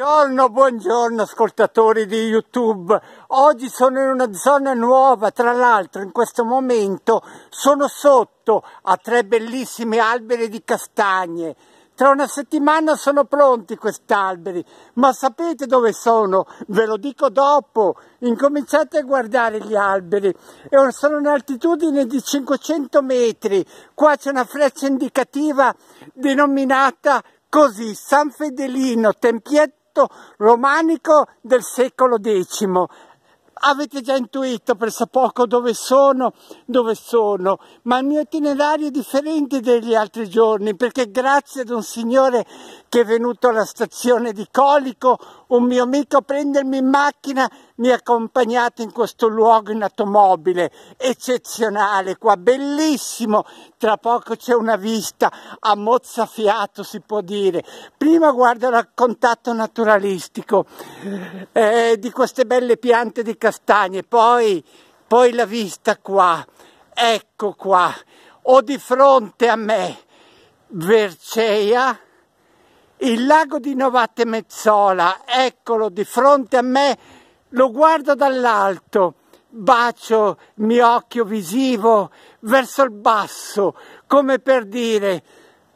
Buongiorno, buongiorno ascoltatori di YouTube. Oggi sono in una zona nuova, tra l'altro in questo momento sono sotto a tre bellissimi alberi di castagne. Tra una settimana sono pronti questi alberi, ma sapete dove sono? Ve lo dico dopo. Incominciate a guardare gli alberi. E sono in altitudine di 500 metri. Qua c'è una freccia indicativa denominata così, San Fedelino, Tempietto romanico del secolo X, avete già intuito presso poco dove sono, dove sono, ma il mio itinerario è differente degli altri giorni perché grazie ad un signore che è venuto alla stazione di Colico, un mio amico a prendermi in macchina mi ha accompagnato in questo luogo in automobile, eccezionale qua, bellissimo, tra poco c'è una vista a mozzafiato si può dire. Prima guardo il contatto naturalistico eh, di queste belle piante di castello castagne, poi, poi la vista qua, ecco qua, ho di fronte a me Vercea, il lago di Novate Mezzola, eccolo di fronte a me, lo guardo dall'alto, bacio il mio occhio visivo verso il basso, come per dire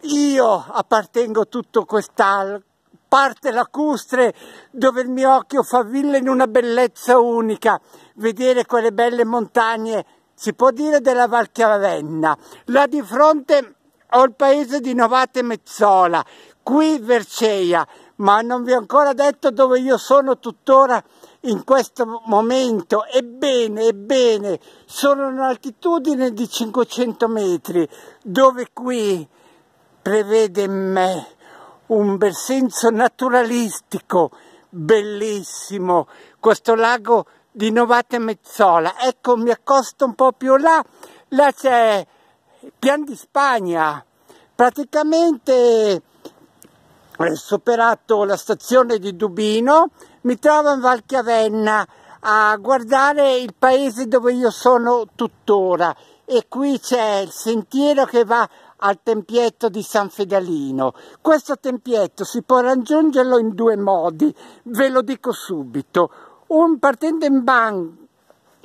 io appartengo a tutto quest'algo parte lacustre dove il mio occhio fa favilla in una bellezza unica, vedere quelle belle montagne, si può dire della Val Chiavenna. Là di fronte ho il paese di Novate Mezzola, qui Verceia, ma non vi ho ancora detto dove io sono tuttora in questo momento. Ebbene, ebbene, sono in un'altitudine di 500 metri, dove qui prevede me un bel senso naturalistico bellissimo questo lago di Novate Mezzola ecco mi accosto un po' più là là c'è Pian di Spagna praticamente eh, superato la stazione di Dubino mi trovo in Val Chiavenna a guardare il paese dove io sono tuttora e qui c'è il sentiero che va al tempietto di San Fedalino. Questo tempietto si può raggiungerlo in due modi, ve lo dico subito. Un partendo in banca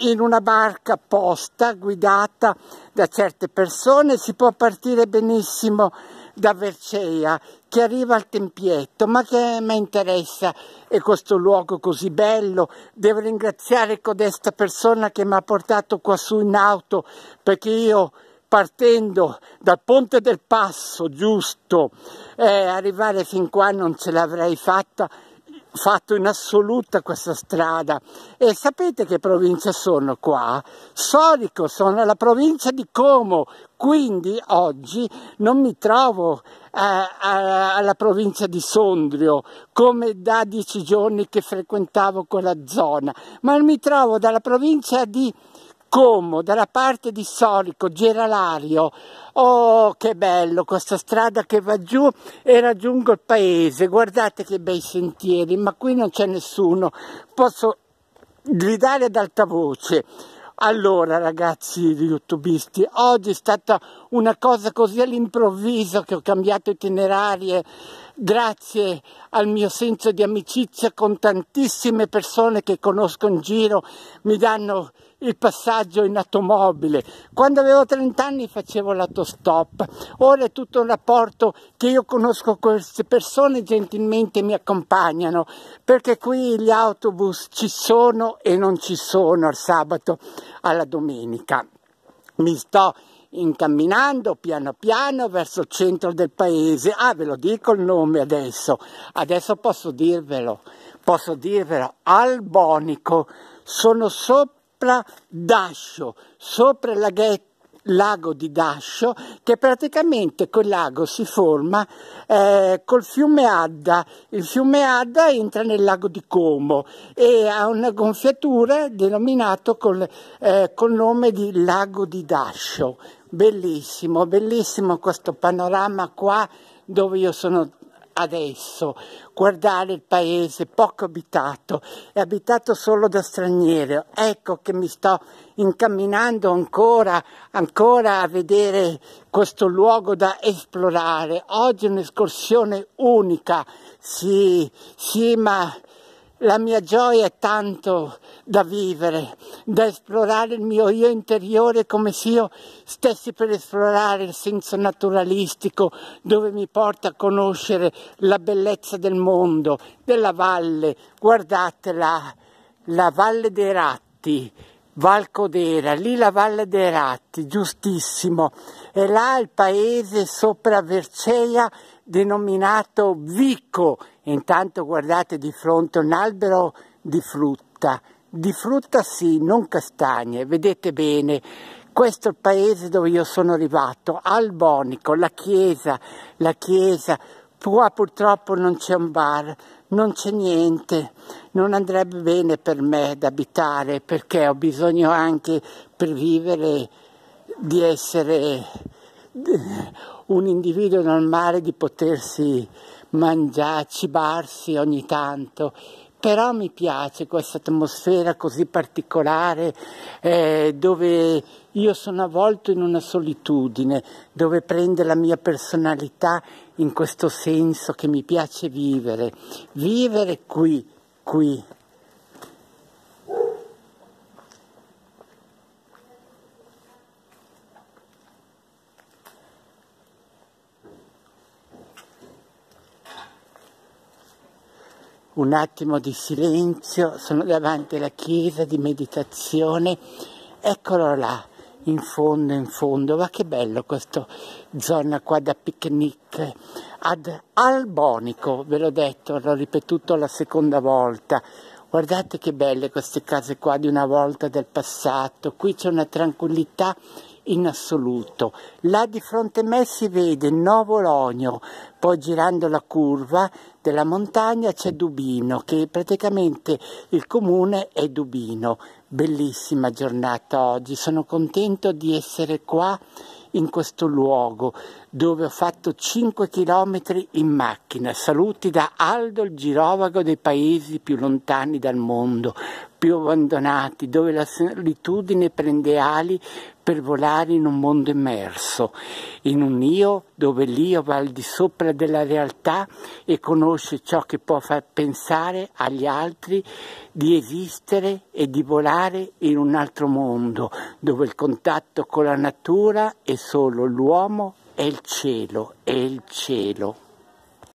in una barca apposta guidata da certe persone si può partire benissimo da Vercea che arriva al Tempietto, ma che mi interessa è questo luogo così bello. Devo ringraziare codesta persona che mi ha portato qua su in auto perché io partendo dal ponte del passo giusto eh, arrivare fin qua non ce l'avrei fatta fatto in assoluta questa strada e sapete che provincia sono qua? Sorico, sono la provincia di Como, quindi oggi non mi trovo eh, alla provincia di Sondrio come da dieci giorni che frequentavo quella zona, ma mi trovo dalla provincia di Como, dalla parte di Solico, Geralario. Oh, che bello questa strada che va giù e raggiungo il paese. Guardate che bei sentieri, ma qui non c'è nessuno. Posso gridare ad alta voce. Allora ragazzi youtubisti, oggi è stata una cosa così all'improvviso che ho cambiato itinerario grazie al mio senso di amicizia con tantissime persone che conosco in giro, mi danno il passaggio in automobile. Quando avevo 30 anni facevo l'autostop, ora è tutto un rapporto che io conosco queste persone gentilmente mi accompagnano, perché qui gli autobus ci sono e non ci sono al sabato, alla domenica. Mi sto incamminando piano piano verso il centro del paese. Ah, ve lo dico il nome adesso, adesso posso dirvelo, posso dirvelo, Albonico, sono sopra Dascio, sopra il laghetto lago di Dascio, che praticamente quel lago si forma eh, col fiume Adda. Il fiume Adda entra nel lago di Como e ha una gonfiatura denominato col, eh, col nome di lago di Dascio. Bellissimo, bellissimo questo panorama qua dove io sono adesso, guardare il paese poco abitato, è abitato solo da stranieri. Ecco che mi sto incamminando ancora, ancora a vedere questo luogo da esplorare. Oggi è un'escursione unica, sì, sì, ma la mia gioia è tanto da vivere da esplorare il mio io interiore come se io stessi per esplorare il senso naturalistico dove mi porta a conoscere la bellezza del mondo, della valle. Guardatela, la Valle dei Ratti. Val Codera, lì la Valle dei Ratti, giustissimo, e là il paese sopra Vercea denominato Vico. Intanto guardate di fronte un albero di frutta, di frutta sì, non castagne, vedete bene, questo è il paese dove io sono arrivato, Albonico, la chiesa, la chiesa, qua purtroppo non c'è un bar, non c'è niente, non andrebbe bene per me ad abitare perché ho bisogno anche per vivere di essere un individuo normale, di potersi mangiare, cibarsi ogni tanto però mi piace questa atmosfera così particolare eh, dove io sono avvolto in una solitudine, dove prende la mia personalità in questo senso che mi piace vivere, vivere qui, qui. un attimo di silenzio, sono davanti alla chiesa di meditazione, eccolo là, in fondo, in fondo, ma che bello questa zona qua da picnic, ad Albonico, ve l'ho detto, l'ho ripetuto la seconda volta, guardate che belle queste case qua di una volta del passato, qui c'è una tranquillità in assoluto. Là di fronte a me si vede Novo Logno, poi girando la curva della montagna c'è Dubino, che praticamente il comune è Dubino. Bellissima giornata oggi, sono contento di essere qua in questo luogo dove ho fatto 5 km in macchina. Saluti da Aldo il girovago dei paesi più lontani dal mondo più abbandonati, dove la solitudine prende ali per volare in un mondo immerso, in un io dove l'io va al di sopra della realtà e conosce ciò che può far pensare agli altri di esistere e di volare in un altro mondo, dove il contatto con la natura è solo l'uomo e il cielo, e il cielo.